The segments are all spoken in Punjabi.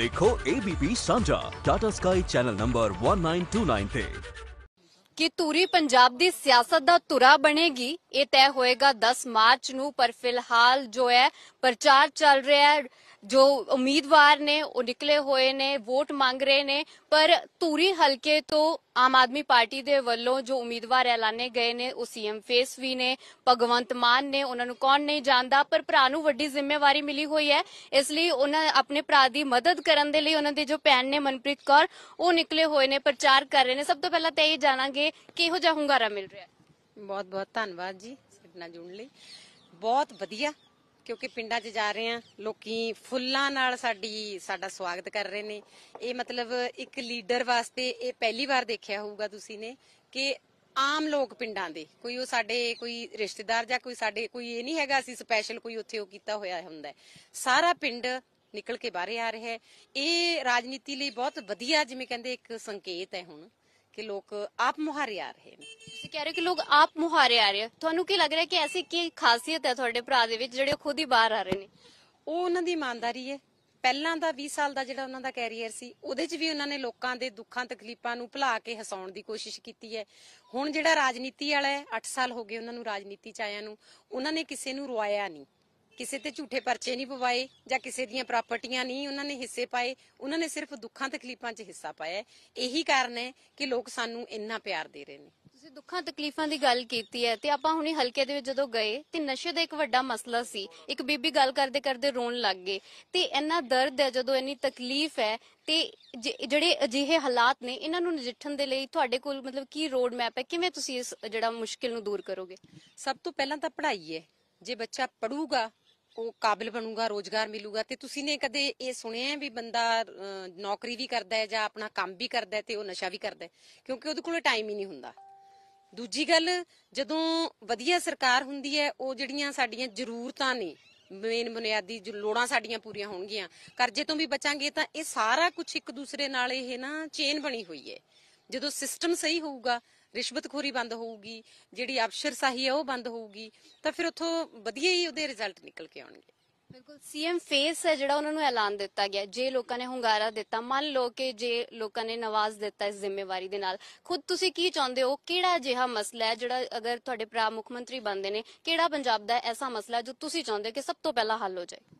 ਦੇਖੋ ABP ਸਾਂਝਾ ਟਾਟਾ ਸਕਾਈ ਚੈਨਲ ਨੰਬਰ 1929 ਤੇ ਕਿ ਧੂਰੀ ਪੰਜਾਬ ਦੀ ਸਿਆਸਤ ਦਾ ਤੁਰਾ ਬਣੇਗੀ ਇਹ ਤੈਅ ਹੋਏਗਾ 10 ਮਾਰਚ ਨੂੰ ਪਰ ਫਿਲਹਾਲ ਜੋ ਹੈ ਪ੍ਰਚਾਰ ਚੱਲ ਰਿਹਾ ਹੈ ਜੋ ਉਮੀਦਵਾਰ ਨੇ ਉਹ ਨਿਕਲੇ ਹੋਏ ਨੇ ਵੋਟ ਮੰਗ ਰਹੇ ਨੇ ਪਰ ਧੂਰੀ ਹਲਕੇ ਤੋਂ ਆਮ ਆਦਮੀ ਪਾਰਟੀ ਦੇ ਵੱਲੋਂ ਜੋ ਉਮੀਦਵਾਰ ਐਲਾਨੇ ਗਏ ਨੇ ਉਹ ਸੀਐਮ ਫੇਸ ਵੀ ਨੇ ਭਗਵੰਤ ਮਾਨ ਨੇ ਉਹਨਾਂ ਨੂੰ ਕੌਣ ਨਹੀਂ ਜਾਣਦਾ ਪਰ ਭਰਾ ਨੂੰ ਵੱਡੀ ਜ਼ਿੰਮੇਵਾਰੀ ਮਿਲੀ ਹੋਈ ਹੈ ਇਸ ਲਈ ਉਹਨਾਂ ਆਪਣੇ ਭਰਾ ਦੀ ਮਦਦ ਕਰਨ ਦੇ ਲਈ ਉਹਨਾਂ ਦੇ ਜੋ ਭੈਣ ਨੇ ਮਨਪ੍ਰੀਤ ਕੌਰ ਉਹ ਨਿਕਲੇ ਹੋਏ ਨੇ ਪ੍ਰਚਾਰ ਕਰ ਰਹੇ ਨੇ ਸਭ ਤੋਂ ਪਹਿਲਾਂ ਤੇ ਇਹ ਜਾਣਾਂਗੇ ਕਿਹੋ ਜਿਹਾ ਹੁੰਗਾਰਾ ਮਿਲ ਰਿਹਾ ਬਹੁਤ ਬਹੁਤ ਧੰਨਵਾਦ ਜੀ ਸਾਡੇ ਨਾਲ ਜੁੜਨ ਲਈ ਬਹੁਤ ਵਧੀਆ ਕਿਉਂਕਿ ਪਿੰਡਾਂ 'ਚ ਜਾ ਰਹੇ ਆ ਲੋਕੀ ਫੁੱਲਾਂ ਨਾਲ ਸਾਡੀ ਸਾਡਾ ਸਵਾਗਤ ਕਰ ਰਹੇ ਨੇ ਇਹ ਮਤਲਬ ਇੱਕ ਲੀਡਰ ਵਾਸਤੇ ਇਹ ਪਹਿਲੀ ਵਾਰ ਦੇਖਿਆ ਹੋਊਗਾ ਤੁਸੀਂ ਨੇ ਕਿ ਆਮ ਲੋਕ ਪਿੰਡਾਂ ਦੇ ਕੋਈ ਉਹ ਸਾਡੇ ਕੋਈ ਰਿਸ਼ਤੇਦਾਰ ਜਾਂ ਕੋਈ ਸਾਡੇ ਕੋਈ ਇਹ ਨਹੀਂ ਹੈਗਾ ਅਸੀਂ ਸਪੈਸ਼ਲ ਕੋਈ ਉੱਥੇ ਉਹ ਕੀਤਾ ਹੋਇਆ ਹੁੰਦਾ ਸਾਰਾ ਪਿੰਡ ਨਿਕਲ ਕੇ ਬਾਹਰ ਆ ਰਿਹਾ ਹੈ ਇਹ ਰਾਜਨੀਤੀ ਲਈ ਬਹੁਤ ਵਧੀਆ ਜਿਵੇਂ ਕਹਿੰਦੇ ਇੱਕ ਸੰਕੇਤ ਹੈ ਹੁਣ ਕਿ ਲੋਕ ਆਪ ਮੁਹਾਰੇ ਆ ਰਹੇ ਨੇ ਤੁਸੀਂ ਕਹਿ ਰਹੇ ਹੋ ਕਿ ਲੋਕ ਆਪ ਮੁਹਾਰੇ ਆ ਰਹੇ ਤੁਹਾਨੂੰ ਕੀ ਲੱਗ ਰਿਹਾ ਕਿ ਐਸੀ ਕੀ ਖਾਸੀਅਤ ਹੈ ਤੁਹਾਡੇ ਭਰਾ ਦੇ ਵਿੱਚ ਜਿਹੜੇ ਉਹ ਖੁਦ ਹੀ ਬਾਹਰ ਆ ਰਹੇ ਨੇ ਉਹ ਉਹਨਾਂ ਦੀ ਇਮਾਨਦਾਰੀ ਹੈ ਪਹਿਲਾਂ ਦਾ 20 ਸਾਲ ਦਾ ਜਿਹੜਾ ਉਹਨਾਂ ਦਾ ਕੈਰੀਅਰ ਸੀ ਉਹਦੇ 'ਚ ਵੀ ਉਹਨਾਂ ਨੇ ਲੋਕਾਂ ਦੇ ਦੁੱਖਾਂ ਤਕਲੀਫਾਂ ਨੂੰ ਭੁਲਾ ਕੇ ਹਸਾਉਣ ਦੀ ਕੋਸ਼ਿਸ਼ ਕੀਤੀ ਹੈ ਹੁਣ ਜਿਹੜਾ ਰਾਜਨੀਤੀ ਵਾਲਾ ਹੈ 8 ਸਾਲ ਹੋ ਗਏ ਉਹਨਾਂ ਨੂੰ ਰਾਜਨੀਤੀ ਚ ਆਇਆਂ ਨੂੰ ਉਹਨਾਂ ਨੇ ਕਿਸੇ ਨੂੰ ਰੁਆਇਆ ਨਹੀਂ ਕਿਸੇ ਤੇ ਝੂਠੇ ਪਰਚੇ ਨਹੀਂ ਪਵਾਏ ਜਾਂ ਕਿਸੇ ਦੀਆਂ ਪ੍ਰਾਪਰਟੀਆਂ ਨਹੀਂ ਉਹਨਾਂ ਨੇ ਹਿੱਸੇ ਪਾਏ ਉਹਨਾਂ ਨੇ ਸਿਰਫ ਦੁੱਖਾਂ ਤਕਲੀਫਾਂ 'ਚ ਹਿੱਸਾ ਪਾਇਆ ਇਹੀ ਕਾਰਨ ਹੈ ਕਿ ਲੋਕ ਸਾਨੂੰ ਇੰਨਾ ਪਿਆਰ ਦੇ ਰਹੇ ਨੇ ਤੁਸੀਂ ਦੁੱਖਾਂ ਤਕਲੀਫਾਂ ਦੀ ਗੱਲ ਕੀਤੀ ਹੈ ਤੇ ਆਪਾਂ ਹੁਣੇ ਹਲਕੇ ਦੇ ਵਿੱਚ ਜਦੋਂ ਗਏ ਤੇ ਨਸ਼ੇ ਦਾ ਇੱਕ ਵੱਡਾ ਮਸਲਾ ਸੀ ਇੱਕ ਬੀਬੀ ਗੱਲ ਕਰਦੇ ਕਰਦੇ ਰੋਣ ਲੱਗ ਗਏ ਤੇ ਇੰਨਾ ਦਰਦ ਹੈ ਜਦੋਂ ਇੰਨੀ ਤਕਲੀਫ ਹੈ ਤੇ ਜਿਹੜੇ ਅਜਿਹੇ ਹਾਲਾਤ ਨੇ ਇਹਨਾਂ ਨੂੰ ਨਜਿੱਠਣ ਦੇ ਲਈ ਤੁਹਾਡੇ ਕੋਲ ਮਤਲਬ ਕੀ ਰੋਡ ਮੈਪ ਹੈ ਕਿਵੇਂ ਤੁਸੀਂ ਇਸ ਜਿਹੜਾ ਮੁਸ਼ਕਿਲ ਨੂੰ ਦੂਰ ਕਰੋਗੇ ਸਭ ਤੋਂ ਪਹਿਲਾਂ ਤਾਂ ਪੜ੍ਹਾਈ ਹੈ ਜੇ ਬੱਚਾ ਪੜੂਗਾ ਉਹ ਕਾਬਿਲ ਬਣੂਗਾ ਰੋਜ਼ਗਾਰ ਮਿਲੂਗਾ ਤੇ ਤੁਸੀਂ ਨੇ ਕਦੇ ਇਹ ਸੁਣਿਆ ਵੀ ਬੰਦਾ ਨੌਕਰੀ ਵੀ ਕਰਦਾ ਹੈ ਜਾਂ ਆਪਣਾ ਕੰਮ ਵੀ ਕਰਦਾ ਹੈ ਤੇ ਉਹ ਨਸ਼ਾ ਵੀ ਕਰਦਾ ਹੈ ਕਿਉਂਕਿ ਉਹਦੇ ਕੋਲ ਟਾਈਮ ਹੀ ਨਹੀਂ ਹੁੰਦਾ ਦੂਜੀ ਗੱਲ ਜਦੋਂ ਵਧੀਆ ਸਰਕਾਰ ਹੁੰਦੀ ਹੈ ਉਹ ਜਿਹੜੀਆਂ ਸਾਡੀਆਂ ਜ਼ਰੂਰਤਾਂ ਨੇ ਮੇਨ ਬੁਨਿਆਦੀ ਲੋੜਾਂ ਸਾਡੀਆਂ ਪੂਰੀਆਂ ਹੋਣਗੀਆਂ ਕਰਜ਼ੇ ਤੋਂ ਵੀ ਬਚਾਂਗੇ ਤਾਂ ਇਹ ਸਾਰਾ ਕੁਝ ਇੱਕ ਦੂਸਰੇ ਨਾਲ ਇਹ ਨਾ ਚੇਨ ਬਣੀ ਹੋਈ ਹੈ ਜਦੋਂ ਸਿਸਟਮ ਸਹੀ ਹੋਊਗਾ ਰਿਸ਼ਵਤਖੋਰੀ ਬੰਦ ਹੋਊਗੀ ਜਿਹੜੀ ਅਫਸਰਸ਼ਾਹੀ ਹੈ ਉਹ ਬੰਦ ਹੋਊਗੀ ਤਾਂ ਫਿਰ ਉੱਥੋਂ ਵਧੀਆ ਹੀ ਉਹਦੇ ਰਿਜ਼ਲਟ ਨਿਕਲ ਕੇ ਆਉਣਗੇ ਬਿਲਕੁਲ ਸੀਐਮ ਫੇਸ ਹੈ ਜਿਹੜਾ ਉਹਨਾਂ ਨੂੰ ਐਲਾਨ ਦਿੱਤਾ ਗਿਆ ਜੇ ਲੋਕਾਂ ਨੇ ਹੁੰਗਾਰਾ ਦਿੱਤਾ ਮੰਨ ਲਓ ਕਿ ਜੇ ਲੋਕਾਂ ਨੇ ਨਵਾਜ਼ ਦਿੱਤਾ ਇਸ ਜ਼ਿੰਮੇਵਾਰੀ ਦੇ ਨਾਲ ਖੁਦ ਤੁਸੀਂ ਕੀ ਚਾਹੁੰਦੇ ਹੋ ਕਿਹੜਾ ਅਜਿਹਾ ਮਸਲਾ ਹੈ ਜਿਹੜਾ ਅਗਰ ਤੁਹਾਡੇ ਪ੍ਰਾਮ ਮੁੱਖ ਮੰਤਰੀ ਬਣਦੇ ਨੇ ਕਿਹੜਾ ਪੰਜਾਬ ਦਾ ਐਸਾ ਮਸਲਾ ਜੋ ਤੁਸੀਂ ਚਾਹੁੰਦੇ ਕਿ ਸਭ ਤੋਂ ਪਹਿਲਾਂ ਹੱਲ ਹੋ ਜਾਏ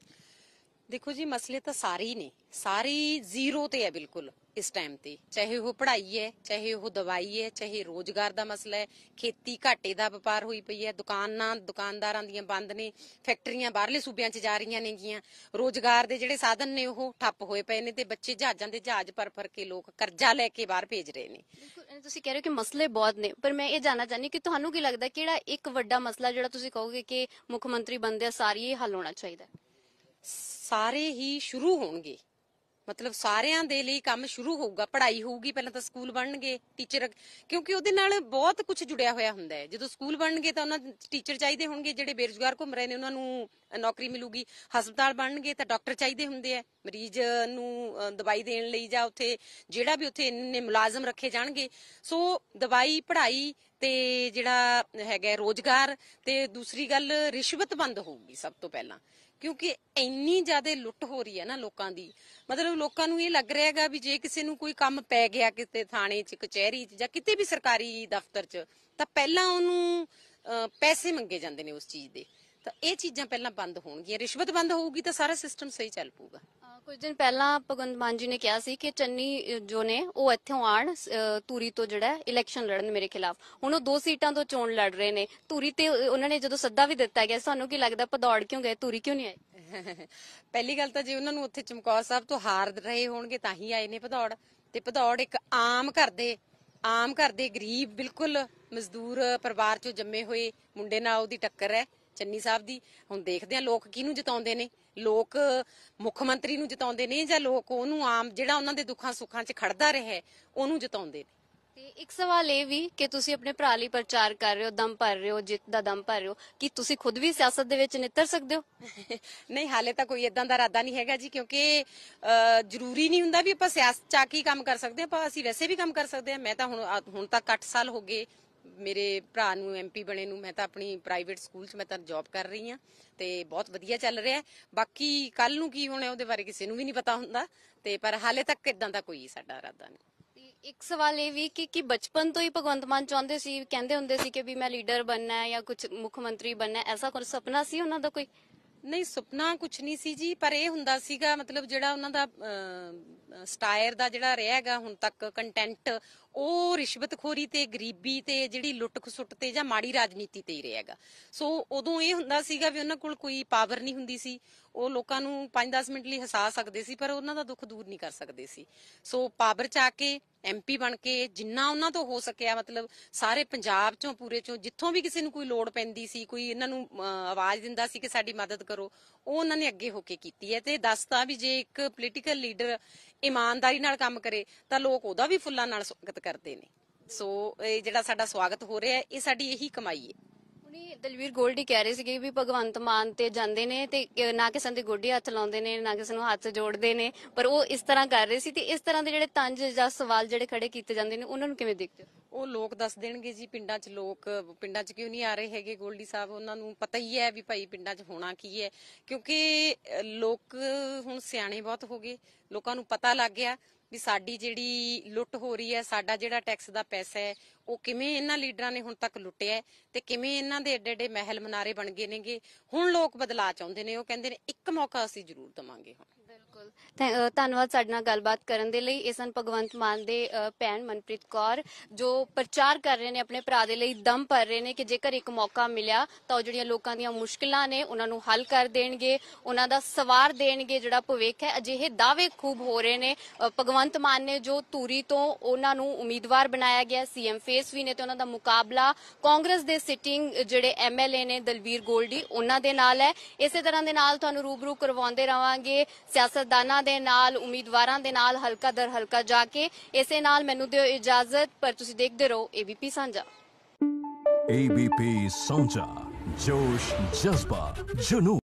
ਦੇਖੋ ਜੀ ਮਸਲੇ ਤਾਂ ਸਾਰੇ ਹੀ ਨੇ ਸਾਰੇ ਜ਼ੀਰੋ ਤੇ ਹੈ ਬਿਲਕੁਲ ਇਸ ਟਾਈਮ ਤੇ ਚਾਹੇ ਉਹ ਪੜ੍ਹਾਈ ਹੈ ਚਾਹੇ ਉਹ ਦਵਾਈ ਹੈ ਚਾਹੇ ਰੋਜ਼ਗਾਰ ਦਾ ਮਸਲਾ ਹੈ ਖੇਤੀ ਘਾਟੇ ਦਾ ਵਪਾਰ ਹੋਈ ਪਈ ਹੈ ਦੁਕਾਨਾਂ ਦੁਕਾਨਦਾਰਾਂ ਦੀਆਂ ਬੰਦ ਨੇ ਫੈਕਟਰੀਆਂ ਬਾਹਰਲੇ ਸੂਬਿਆਂ 'ਚ ਜਾ ਰਹੀਆਂ ਨੇਗੀਆਂ ਰੋਜ਼ਗਾਰ ਦੇ ਜਿਹੜੇ ਸਾਧਨ ਨੇ ਉਹ ਠੱਪ ਹੋਏ ਪਏ ਨੇ ਤੇ ਬੱਚੇ ਜਹਾਜ਼ਾਂ ਦੇ ਜਹਾਜ਼ ਪਰ ਫਰ ਕੇ ਲੋਕ ਕਰਜ਼ਾ ਲੈ ਕੇ ਬਾਹਰ ਭੇਜ ਰਹੇ ਨੇ ਬਿਲਕੁਲ ਤੁਸੀਂ ਕਹਿ ਰਹੇ ਹੋ ਕਿ ਮਸਲੇ ਬਹੁਤ ਨੇ ਪਰ ਮੈਂ ਇਹ ਜਾਨਣਾ ਚਾਹੁੰਦੀ ਕਿ ਤੁਹਾਨੂੰ ਕੀ ਲੱਗਦਾ ਕਿਹੜਾ ਇੱਕ ਵੱਡਾ ਮਸਲਾ ਜਿਹੜਾ ਤੁਸੀਂ ਕਹੋਗੇ ਕਿ ਮੁੱਖ ਮੰਤਰੀ ਬੰਦੇ ਸਾਰੀ ਇਹ ਹੱਲ ਹੋਣਾ ਚਾਹੀਦਾ ਸਾਰੇ ਹੀ ਸ਼ੁਰੂ ਹੋਣਗੇ ਮਤਲਬ ਸਾਰਿਆਂ ਦੇ ਲਈ ਕੰਮ ਸ਼ੁਰੂ ਹੋਊਗਾ ਪੜ੍ਹਾਈ ਹੋਊਗੀ ਪਹਿਲਾਂ ਤਾਂ ਸਕੂਲ ਬਣਨਗੇ ਟੀਚਰ ਕਿਉਂਕਿ ਉਹਦੇ ਨਾਲ ਬਹੁਤ ਕੁਝ ਜੁੜਿਆ ਹੋਇਆ ਹੁੰਦਾ ਹੈ ਜਦੋਂ ਸਕੂਲ ਬਣਨਗੇ ਤਾਂ ਉਹਨਾਂ ਟੀਚਰ ਚਾਹੀਦੇ ਹੋਣਗੇ ਜਿਹੜੇ ਬੇਰੁਜ਼ਗਾਰ ਘੁੰਮ ਰਹੇ ਨੇ ਉਹਨਾਂ ਨੂੰ ਨੌਕਰੀ ਮਿਲੂਗੀ ਹਸਪਤਾਲ ਬਣਨਗੇ ਤਾਂ ਡਾਕਟਰ ਚਾਹੀਦੇ ਹੁੰਦੇ ਆ ਮਰੀਜ਼ ਨੂੰ ਦਵਾਈ ਦੇਣ ਲਈ ਜਾਂ ਉੱਥੇ ਜਿਹੜਾ ਵੀ ਉੱਥੇ ਇੰਨੇ ਮੁਲਾਜ਼ਮ ਰੱਖੇ ਜਾਣਗੇ ਸੋ ਦਵਾਈ ਪੜ੍ਹਾਈ ਤੇ ਜਿਹੜਾ ਹੈਗਾ ਰੋਜ਼ਗਾਰ ਤੇ ਦੂਸਰੀ ਗੱਲ ਰਿਸ਼ਵਤ ਬੰਦ ਹੋਊਗੀ ਸਭ ਤੋਂ ਪਹਿਲਾਂ ਕਿਉਂਕਿ ਇੰਨੀ ਜ਼ਿਆਦਾ ਲੁੱਟ ਹੋ ਰਹੀ ਹੈ ਨਾ ਲੋਕਾਂ ਦੀ ਮਤਲਬ ਲੋਕਾਂ ਨੂੰ ਇਹ ਲੱਗ ਰਿਹਾ ਹੈਗਾ ਵੀ ਜੇ ਕਿਸੇ ਨੂੰ ਕੋਈ ਕੰਮ ਪੈ ਗਿਆ ਕਿਤੇ ਥਾਣੇ 'ਚ ਕਚਹਿਰੀ 'ਚ ਜਾਂ ਕਿਤੇ ਵੀ ਸਰਕਾਰੀ ਦਫ਼ਤਰ 'ਚ ਤਾਂ ਪਹਿਲਾਂ ਉਹਨੂੰ ਪੈਸੇ ਮੰਗੇ ਜਾਂਦੇ ਨੇ ਉਸ ਚੀਜ਼ ਦੇ ਤਾਂ ਇਹ ਚੀਜ਼ਾਂ ਪਹਿਲਾਂ ਬੰਦ ਹੋਣਗੀਆਂ ਰਿਸ਼ਵਤ ਬੰਦ ਹੋਊਗੀ ਤਾਂ ਸਾਰਾ ਸਿਸਟਮ ਸਹੀ ਚੱਲ ਪੂਗਾ ਕੁਝ ਦਿਨ ਪਹਿਲਾਂ ਭਗਵੰਤ ਮਾਨ ਜੀ ਨੇ ਕਿਹਾ ਸੀ ਕਿ ਚੰਨੀ ਜੋ ਨੇ ਉਹ ਇੱਥੋਂ ਆਣ ਤੂਰੀ ਤੋਂ ਜਿਹੜਾ ਇਲੈਕਸ਼ਨ ਲੜਨ ਮੇਰੇ ਖਿਲਾਫ ਹੁਣ ਉਹ ਦੋ ਸੀਟਾਂ ਤੋਂ ਚੋਣ ਲੜ ਰਹੇ ਨੇ ਤੂਰੀ ਤੇ ਉਹਨਾਂ ਨੇ ਜਦੋਂ ਸੱਦਾ ਵੀ ਦਿੱਤਾ ਗਿਆ ਸਾਨੂੰ ਕੀ ਲੱਗਦਾ ਭਦੌੜ ਕਿਉਂ ਗਏ ਤੂਰੀ ਕਿਉਂ ਨਹੀਂ ਆਏ ਪਹਿਲੀ ਗੱਲ ਤਾਂ ਜੇ ਉਹਨਾਂ ਨੂੰ ਉੱਥੇ ਚਮਕੌਰ ਸਾਹਿਬ ਤੋਂ ਹਾਰ ਰਹੇ ਹੋਣਗੇ ਤਾਂ ਹੀ ਆਏ ਨੇ ਭਦੌੜ ਤੇ ਭਦੌੜ ਇੱਕ ਆਮ ਘਰ ਦੇ ਆਮ ਘਰ ਦੇ ਗਰੀਬ ਬਿਲਕੁਲ ਮਜ਼ਦੂਰ ਪਰਿਵਾਰ ਚੋਂ ਜੰਮੇ ਹੋਏ ਮੁੰਡੇ ਨਾਲ ਉਹਦੀ ਟੱਕਰ ਹੈ ਚੰਨੀ ਸਾਹਿਬ ਦੀ ਹੁਣ ਦੇਖਦੇ ਆ ਲੋਕ ਕਿਹਨੂੰ ਜਿਤਾਉਂਦੇ ਨੇ ਲੋਕ ਮੁੱਖ ਮੰਤਰੀ ਨੂੰ ਜਿਤਾਉਂਦੇ ਨੇ ਜਾਂ ਲੋਕ ਉਹਨੂੰ ਆਮ ਜਿਹੜਾ ਉਹਨਾਂ ਦੇ ਦੁੱਖਾਂ ਸੁੱਖਾਂ 'ਚ ਖੜਦਾ ਰਿਹਾ ਉਹਨੂੰ ਜਿਤਾਉਂਦੇ ਨੇ ਤੇ ਇੱਕ ਸਵਾਲ ਇਹ ਵੀ ਕਿ ਤੁਸੀਂ ਆਪਣੇ ਭਰਾ ਲਈ ਪ੍ਰਚਾਰ ਕਰ ਰਹੇ ਹੋ ਦਮ ਭਰ ਰਹੇ ਹੋ ਜਿੱਤ ਦਾ ਦਮ ਭਰ ਰਹੇ ਹੋ ਕਿ ਤੁਸੀਂ ਖੁਦ ਵੀ ਸਿਆਸਤ ਦੇ ਵਿੱਚ ਨਿਤਰ ਸਕਦੇ ਹੋ ਨਹੀਂ ਹਾਲੇ ਤਾਂ ਕੋਈ ਇਦਾਂ ਦਾ ਇਰਾਦਾ ਨਹੀਂ ਹੈਗਾ ਜੀ ਕਿਉਂਕਿ ਜ਼ਰੂਰੀ ਨਹੀਂ ਹੁੰਦਾ ਵੀ ਆਪਾਂ ਸਿਆਸਤ 'ਚ ਆ ਕੇ ਕੰਮ ਕਰ ਸਕਦੇ ਆਪਾਂ ਅਸੀਂ ਵੈਸੇ ਵੀ ਕੰਮ ਕਰ ਸਕਦੇ ਆ ਮੈਂ ਤਾਂ ਹੁਣ ਹੁਣ ਤੱਕ 8 ਸਾਲ ਹੋ ਗਏ ਮੇਰੇ ਭਰਾ ਨੂੰ ਐਮਪੀ ਬਣੇ ਨੂੰ ਮੈਂ ਤਾਂ ਆਪਣੀ ਪ੍ਰਾਈਵੇਟ ਸਕੂਲ 'ਚ ਮੈਂ ਤਾਂ ਜੌਬ ਕਰ ਰਹੀ ਆ ਤੇ ਬਹੁਤ ਵਧੀਆ ਚੱਲ ਰਿਹਾ ਹੈ। ਬਾਕੀ ਕੱਲ ਨੂੰ ਕੀ ਹੋਣਾ ਉਹਦੇ ਬਾਰੇ ਕਿਸੇ ਨੂੰ ਵੀ ਨਹੀਂ ਪਤਾ ਹੁੰਦਾ ਤੇ ਪਰ ਹਾਲੇ ਤੱਕ ਇਦਾਂ ਦਾ ਕੋਈ ਸਾਡਾ ਇਰਾਦਾ ਨਹੀਂ ਇੱਕ ਸਵਾਲ ਇਹ ਵੀ ਕਿ ਕਿ ਬਚਪਨ ਤੋਂ ਹੀ ਭਗਵੰਤ ਮਾਨ ਚਾਹੁੰਦੇ ਸੀ ਕਹਿੰਦੇ ਹੁੰਦੇ ਸੀ ਕਿ ਵੀ ਮੈਂ ਲੀਡਰ ਬੰਨਾ ਹੈ ਜਾਂ ਕੁਝ ਮੁੱਖ ਮੰਤਰੀ ਬੰਨਾ ਹੈ ਐਸਾ ਕੋਈ ਸੁਪਨਾ ਸੀ ਉਹਨਾਂ ਦਾ ਕੋਈ ਨਹੀਂ ਸੁਪਨਾ ਕੁਝ ਨਹੀਂ ਸੀ ਜੀ ਪਰ ਇਹ ਹੁੰਦਾ ਸੀਗਾ ਮਤਲਬ ਜਿਹੜਾ ਉਹਨਾਂ ਦਾ ਸਟਾਇਰ ਦਾ ਜਿਹੜਾ ਹੈਗਾ ਹੁਣ ਤੱਕ ਕੰਟੈਂਟ ਉਹ ਰਿਸ਼ਵਤਖੋਰੀ ਤੇ ਗਰੀਬੀ ਤੇ ਜਿਹੜੀ ਲੁੱਟ ਖਸੁੱਟ ਤੇ ਜਾਂ ਮਾੜੀ ਰਾਜਨੀਤੀ ਤੇ ਹੀ ਰਹੇਗਾ ਸੋ ਉਦੋਂ ਇਹ ਹੁੰਦਾ ਸੀਗਾ ਵੀ ਉਹਨਾਂ ਕੋਲ ਕੋਈ ਪਾਵਰ ਨਹੀਂ ਹੁੰਦੀ ਸੀ ਉਹ ਲੋਕਾਂ ਨੂੰ 5-10 ਮਿੰਟ ਲਈ ਹਸਾ ਸਕਦੇ ਸੀ ਪਰ ਉਹਨਾਂ ਦਾ ਦੁੱਖ ਦੂਰ ਨਹੀਂ ਕਰ ਸਕਦੇ ਸੀ ਸੋ ਪਾਵਰ ਚ ਆ ਕੇ ਐਮਪੀ ਬਣ ਕੇ ਜਿੰਨਾ ਉਹਨਾਂ ਤੋਂ ਹੋ ਸਕਿਆ ਮਤਲਬ ਸਾਰੇ ਪੰਜਾਬ ਚੋਂ ਪੂਰੇ ਚੋਂ ਜਿੱਥੋਂ ਵੀ ਕਿਸੇ ਨੂੰ ਕੋਈ ਲੋੜ ਪੈਂਦੀ ਸੀ ਕੋਈ ਇਹਨਾਂ ਨੂੰ ਆਵਾਜ਼ ਦਿੰਦਾ ਸੀ ਕਿ ਸਾਡੀ ਮਦਦ ਕਰੋ ਉਹ ਉਹਨਾਂ ਨੇ ਅੱਗੇ ਹੋ ਕੇ ਕੀਤੀ ਹੈ ਤੇ ਦੱਸਦਾ ਵੀ ਜੇ ਇੱਕ ਪੋਲੀਟੀਕਲ ਲੀਡਰ ਇਮਾਨਦਾਰੀ ਨਾਲ ਕੰਮ ਕਰੇ ਤਾਂ ਲੋਕ ਉਹਦਾ ਵੀ ਫੁੱਲਾਂ ਨਾਲ ਸਵਾਗਤ ਕਰਦੇ ਨੇ ਸੋ ਇਹ ਜਿਹੜਾ ਸਾਡਾ ਸਵਾਗਤ ਹੋ ਰਿਹਾ ਇਹ ਸਾਡੀ ਇਹੀ ਕਮਾਈ ਹੈ ਹੁਣੀ ਦਲਵੀਰ ਗੋਲਡੀ ਕਹਿ ਰਹੇ ਸੀਗੇ ਵੀ ਭਗਵੰਤ ਮਾਨ ਤੇ ਜਾਂਦੇ ਨੇ ਤੇ ਨਾ ਕਿਸੇ ਦੇ ਗੋਡੇ ਹੱਥ ਲਾਉਂਦੇ ਨੇ ਨਾ ਕਿਸੇ ਨੂੰ ਹੱਥ ਜੋੜਦੇ ਨੇ ਪਰ ਉਹ ਇਸ ਤਰ੍ਹਾਂ ਕਰ ਰਹੇ ਸੀ ਤੇ ਇਸ ਤਰ੍ਹਾਂ ਦੇ ਜਿਹੜੇ ਤੰਜ ਜਾਂ ਸਵਾਲ ਜਿਹੜੇ ਖੜੇ ਕੀਤੇ ਜਾਂਦੇ ਨੇ ਉਹਨਾਂ ਨੂੰ ਕਿਵੇਂ ਦੇਖਦੇ ਹੋ ਉਹ ਲੋਕ ਦੱਸ ਦੇਣਗੇ ਜੀ ਪਿੰਡਾਂ 'ਚ ਲੋਕ ਪਿੰਡਾਂ 'ਚ ਕਿਉਂ ਨਹੀਂ ਆ ਰਹੇ ਹੈਗੇ ਗੋਲਡੀ ਸਾਹਿਬ ਉਹਨਾਂ ਨੂੰ ਪਤਾ ਹੀ ਹੈ ਵੀ ਭਾਈ ਪਿੰਡਾਂ 'ਚ ਹੋਣਾ ਕੀ ਹੈ ਕਿਉਂਕਿ ਲੋਕ ਹੁਣ ਸਿਆਣੇ ਬਹੁਤ ਹੋ ਗਏ ਲੋਕਾਂ ਨੂੰ ਪਤਾ ਲੱਗ ਗਿਆ ਵੀ ਸਾਡੀ ਜਿਹੜੀ ਲੁੱਟ ਹੋ ਰਹੀ ਹੈ ਸਾਡਾ ਜਿਹੜਾ ਟੈਕਸ ਦਾ ਪੈਸਾ ਹੈ ਉਹ ਕਿਵੇਂ ਇਹਨਾਂ ਲੀਡਰਾਂ ਨੇ ਹੁਣ ਤੱਕ ਲੁੱਟਿਆ ਤੇ ਕਿਵੇਂ ਇਹਨਾਂ ਦੇ ਏਡੇ ਏਡੇ ਮਹਿਲ ਮਨਾਰੇ ਬਣ ਗਏ ਨੇਗੇ ਹੁਣ ਲੋਕ ਬਦਲਾਅ ਚਾਹੁੰਦੇ ਨੇ ਉਹ ਕਹਿੰਦੇ ਨੇ ਇੱਕ ਮੌਕਾ ਅਸੀਂ ਜ਼ਰੂਰ ਦਵਾਂਗੇ ਹੁਣ ਬਿਲਕੁਲ ਧੰਨਵਾਦ ਸਾਡੇ ਨਾਲ ਗੱਲਬਾਤ ਕਰਨ ਦੇ ਲਈ ਇਹ ਭਗਵੰਤ ਮਾਨ ਦੇ ਭੈਣ ਮਨਪ੍ਰੀਤ ਕੌਰ ਜੋ ਪ੍ਰਚਾਰ ਕਰ ਰਹੇ ਨੇ ਆਪਣੇ ਭਰਾ ਦੇ ਲਈ ਦਮ ਭਰ ਰਹੇ ਨੇ ਕਿ ਜੇਕਰ ਇੱਕ ਮੌਕਾ ਮਿਲਿਆ ਤਾਂ ਉਹ ਜਿਹੜੀਆਂ ਲੋਕਾਂ ਦੀਆਂ ਮੁਸ਼ਕਲਾਂ ਨੇ ਉਹਨਾਂ ਨੂੰ ਹੱਲ ਕਰ ਦੇਣਗੇ ਉਹਨਾਂ ਦਾ ਸਵਾਰ ਦੇਣਗੇ ਜਿਹੜਾ ਭਵਿੱਖ ਹੈ ਅਜਿਹੇ ਦਾਅਵੇ ਖੂਬ ਹੋ ਰਹੇ ਨੇ ਭਗਵੰਤ ਮਾਨ ਨੇ ਜੋ ਧੂਰੀ ਤੋਂ ਉਹਨਾਂ ਨੂੰ ਉਮੀਦਵਾਰ ਬਣਾਇਆ ਗਿਆ ਸੀਐਮ ਫੇਸ ਵੀ ਨੇ ਤੇ ਉਹਨਾਂ ਦਾ ਮੁਕਾਬਲਾ ਕਾਂਗਰਸ ਦੇ ਸਿਟਿੰਗ ਜਿਹੜੇ ਐਮਐਲਏ ਨੇ ਦਲਵੀਰ ਗੋਲਡੀ ਉਹਨਾਂ ਦੇ ਨਾਲ ਹੈ ਇਸੇ ਤਰ੍ਹਾਂ ਦੇ ਨਾਲ ਤੁਹਾਨੂੰ ਰੂਬਰੂ ਕਰਵਾਉਂਦੇ ਰਵਾਂਗੇ ਸਿਆਸਤ ਮਤਦਾਨਾਂ ਦੇ ਨਾਲ ਉਮੀਦਵਾਰਾਂ ਦੇ ਨਾਲ ਹਲਕਾ ਦਰ ਹਲਕਾ ਜਾ ਕੇ ਇਸੇ ਨਾਲ ਮੈਨੂੰ ਦਿਓ ਇਜਾਜ਼ਤ ਪਰ ਤੁਸੀਂ ਦੇਖਦੇ ਰਹੋ ਏਬੀਪੀ ਸਾਂਝਾ ਏਬੀਪੀ ਸਾਂਝਾ ਜੋਸ਼ ਜਜ਼ਬਾ ਜਨੂ